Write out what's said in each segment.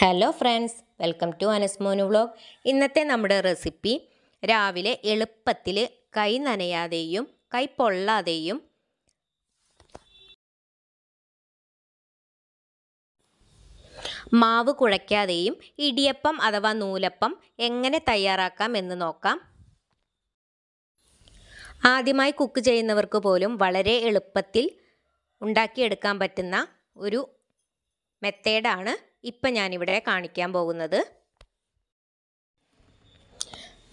hello friends welcome to Anasmonu vlog ഇന്നത്തെ നമ്മുടെ recipe രാവിലെ എളുപ്പത്തിൽ കൈ നനയാതെയും കൈ പൊള്ളാതെയും മാവ് കുഴയ്ക്കാതെയും ഇടിയപ്പം അഥവാ നൂലപ്പം എങ്ങനെ തയ്യാറാക്കാം എന്ന് നോക്കാം ആദ്യമായി കുക്ക് ചെയ്യുന്നവർക്ക് പോലും വളരെ എളുപ്പത്തിൽ ഉണ്ടാക്കിയെടുക്കാൻ പറ്റുന്ന ഒരു മെത്തേഡാണ് ഇപ്പം ഞാനിവിടെ കാണിക്കാൻ പോകുന്നത്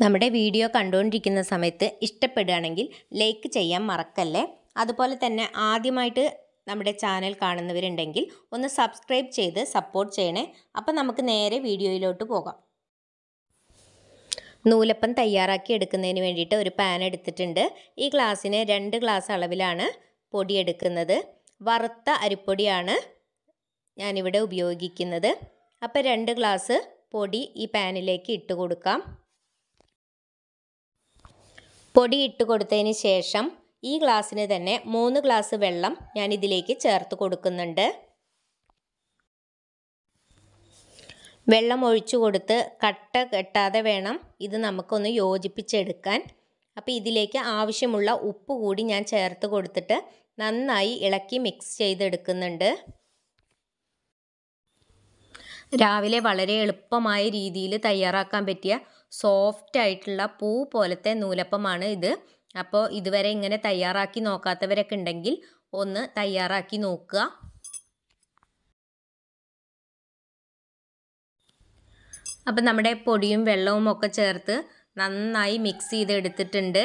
നമ്മുടെ വീഡിയോ കണ്ടുകൊണ്ടിരിക്കുന്ന സമയത്ത് ഇഷ്ടപ്പെടുകയാണെങ്കിൽ ലൈക്ക് ചെയ്യാൻ മറക്കല്ലേ അതുപോലെ തന്നെ ആദ്യമായിട്ട് നമ്മുടെ ചാനൽ കാണുന്നവരുണ്ടെങ്കിൽ ഒന്ന് സബ്സ്ക്രൈബ് ചെയ്ത് സപ്പോർട്ട് ചെയ്യണേ അപ്പം നമുക്ക് നേരെ വീഡിയോയിലോട്ട് പോകാം നൂലപ്പം തയ്യാറാക്കി എടുക്കുന്നതിന് വേണ്ടിയിട്ട് ഒരു പാൻ എടുത്തിട്ടുണ്ട് ഈ ഗ്ലാസ്സിന് രണ്ട് ഗ്ലാസ് അളവിലാണ് പൊടി എടുക്കുന്നത് വറുത്ത അരിപ്പൊടിയാണ് ഞാനിവിടെ ഉപയോഗിക്കുന്നത് അപ്പോൾ രണ്ട് ഗ്ലാസ് പൊടി ഈ പാനിലേക്ക് ഇട്ട് കൊടുക്കാം പൊടി ഇട്ട് കൊടുത്തതിന് ശേഷം ഈ ഗ്ലാസ്സിന് തന്നെ മൂന്ന് ഗ്ലാസ് വെള്ളം ഞാൻ ഇതിലേക്ക് ചേർത്ത് കൊടുക്കുന്നുണ്ട് വെള്ളം ഒഴിച്ചു കൊടുത്ത് കട്ട കെട്ടാതെ വേണം ഇത് നമുക്കൊന്ന് യോജിപ്പിച്ചെടുക്കാൻ അപ്പോൾ ഇതിലേക്ക് ആവശ്യമുള്ള ഉപ്പ് കൂടി ഞാൻ ചേർത്ത് കൊടുത്തിട്ട് നന്നായി ഇളക്കി മിക്സ് ചെയ്തെടുക്കുന്നുണ്ട് രാവിലെ വളരെ എളുപ്പമായ രീതിയിൽ തയ്യാറാക്കാൻ പറ്റിയ സോഫ്റ്റ് ആയിട്ടുള്ള പൂ പോലത്തെ നൂലപ്പമാണ് ഇത് അപ്പോൾ ഇതുവരെ ഇങ്ങനെ തയ്യാറാക്കി നോക്കാത്തവരൊക്കെ ഉണ്ടെങ്കിൽ ഒന്ന് തയ്യാറാക്കി നോക്കുക അപ്പം നമ്മുടെ പൊടിയും വെള്ളവും ഒക്കെ ചേർത്ത് നന്നായി മിക്സ് ചെയ്തെടുത്തിട്ടുണ്ട്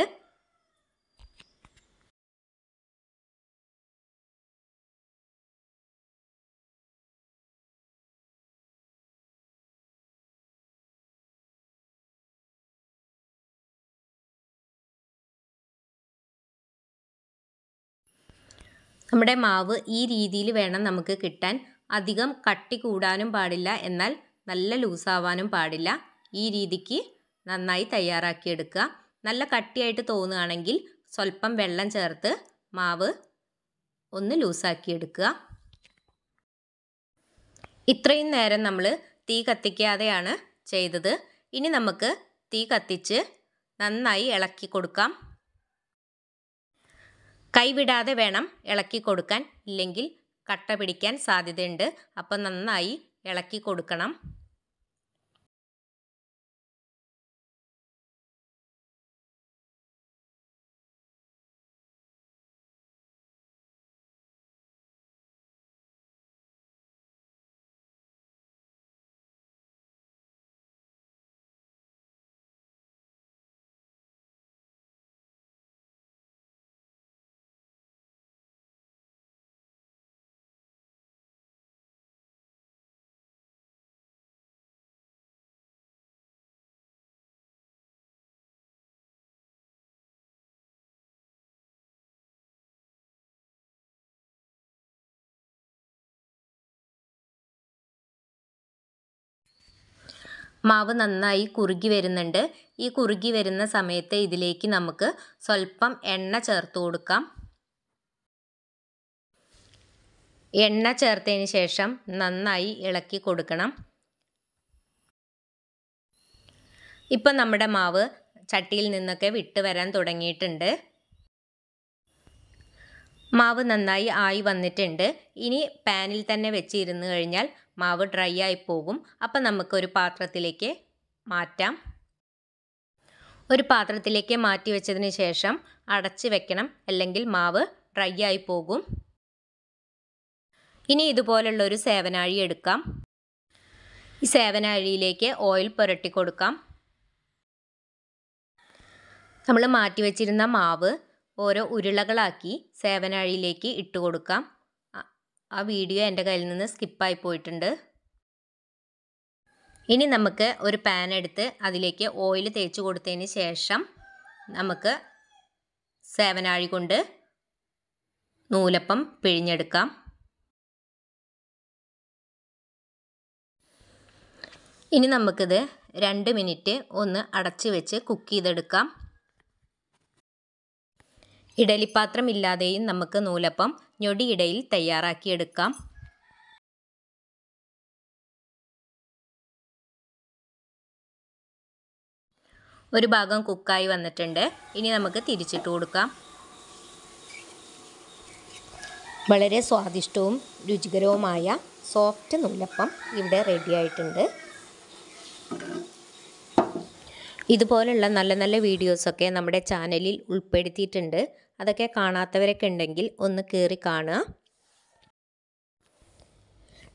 നമ്മുടെ മാവ് ഈ രീതിയിൽ വേണം നമുക്ക് കിട്ടാൻ അധികം കട്ടി കൂടാനും പാടില്ല എന്നാൽ നല്ല ലൂസാവാനും പാടില്ല ഈ രീതിക്ക് നന്നായി തയ്യാറാക്കിയെടുക്കുക നല്ല കട്ടിയായിട്ട് തോന്നുകയാണെങ്കിൽ സ്വല്പം വെള്ളം ചേർത്ത് മാവ് ഒന്ന് ലൂസാക്കിയെടുക്കുക ഇത്രയും നേരം നമ്മൾ തീ കത്തിക്കാതെയാണ് ചെയ്തത് ഇനി നമുക്ക് തീ കത്തിച്ച് നന്നായി ഇളക്കി കൊടുക്കാം കൈവിടാതെ വേണം ഇളക്കി കൊടുക്കാൻ ഇല്ലെങ്കിൽ കട്ട പിടിക്കാൻ സാധ്യതയുണ്ട് അപ്പം നന്നായി ഇളക്കി കൊടുക്കണം മാവ് നന്നായി കുറുകി വരുന്നുണ്ട് ഈ കുറുകി വരുന്ന സമയത്ത് ഇതിലേക്ക് നമുക്ക് സ്വല്പം എണ്ണ ചേർത്ത് കൊടുക്കാം എണ്ണ ചേർത്തതിന് ശേഷം നന്നായി ഇളക്കി കൊടുക്കണം ഇപ്പം നമ്മുടെ മാവ് ചട്ടിയിൽ നിന്നൊക്കെ വിട്ട് വരാൻ തുടങ്ങിയിട്ടുണ്ട് മാവ് നന്നായി ആയി വന്നിട്ടുണ്ട് ഇനി പാനിൽ തന്നെ വെച്ച് കഴിഞ്ഞാൽ മാവ് ഡ്രൈ ആയി പോകും അപ്പം നമുക്കൊരു പാത്രത്തിലേക്ക് മാറ്റാം ഒരു പാത്രത്തിലേക്ക് മാറ്റി വെച്ചതിന് ശേഷം അടച്ച് വെക്കണം അല്ലെങ്കിൽ മാവ് ഡ്രൈ ആയി പോകും ഇനി ഇതുപോലുള്ളൊരു ഒരു സേവനാഴി എടുക്കാം ഈ സേവനാഴിയിലേക്ക് ഓയിൽ പുരട്ടി കൊടുക്കാം നമ്മൾ മാറ്റി വെച്ചിരുന്ന മാവ് ഓരോ ഉരുളകളാക്കി സേവനാഴിയിലേക്ക് ഇട്ട് കൊടുക്കാം ആ വീഡിയോ എൻ്റെ കയ്യിൽ നിന്ന് സ്കിപ്പായി പോയിട്ടുണ്ട് ഇനി നമുക്ക് ഒരു പാൻ എടുത്ത് അതിലേക്ക് ഓയിൽ തേച്ച് കൊടുത്തതിന് ശേഷം നമുക്ക് സേവനാഴി കൊണ്ട് നൂലപ്പം പിഴിഞ്ഞെടുക്കാം ഇനി നമുക്കിത് രണ്ട് മിനിറ്റ് ഒന്ന് അടച്ച് വെച്ച് കുക്ക് ചെയ്തെടുക്കാം ഇഡലിപ്പാത്രം ഇല്ലാതെയും നമുക്ക് നൂലപ്പം ഞൊടിയിടയിൽ തയ്യാറാക്കിയെടുക്കാം ഒരു ഭാഗം കുക്കായി വന്നിട്ടുണ്ട് ഇനി നമുക്ക് തിരിച്ചിട്ട് കൊടുക്കാം വളരെ സ്വാദിഷ്ടവും രുചികരവുമായ സോഫ്റ്റ് നൂലപ്പം ഇവിടെ റെഡിയായിട്ടുണ്ട് ഇതുപോലുള്ള നല്ല നല്ല വീഡിയോസൊക്കെ നമ്മുടെ ചാനലിൽ ഉൾപ്പെടുത്തിയിട്ടുണ്ട് അതൊക്കെ കാണാത്തവരൊക്കെ ഉണ്ടെങ്കിൽ ഒന്ന് കയറി കാണുക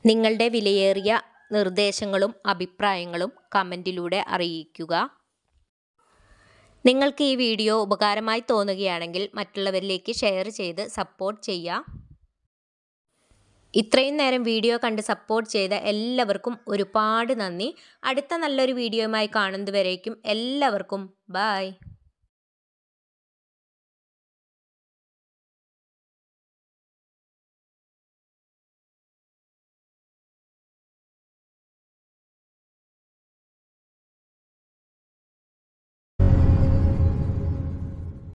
നിങ്ങളുടെ വിലയേറിയ നിർദ്ദേശങ്ങളും അഭിപ്രായങ്ങളും കമൻറ്റിലൂടെ അറിയിക്കുക നിങ്ങൾക്ക് ഈ വീഡിയോ ഉപകാരമായി തോന്നുകയാണെങ്കിൽ മറ്റുള്ളവരിലേക്ക് ഷെയർ ചെയ്ത് സപ്പോർട്ട് ചെയ്യുക ഇത്രയും നേരം വീഡിയോ കണ്ട് സപ്പോർട്ട് ചെയ്ത എല്ലാവർക്കും ഒരുപാട് നന്ദി അടുത്ത നല്ലൊരു വീഡിയോയുമായി കാണുന്നത് എല്ലാവർക്കും ബായ്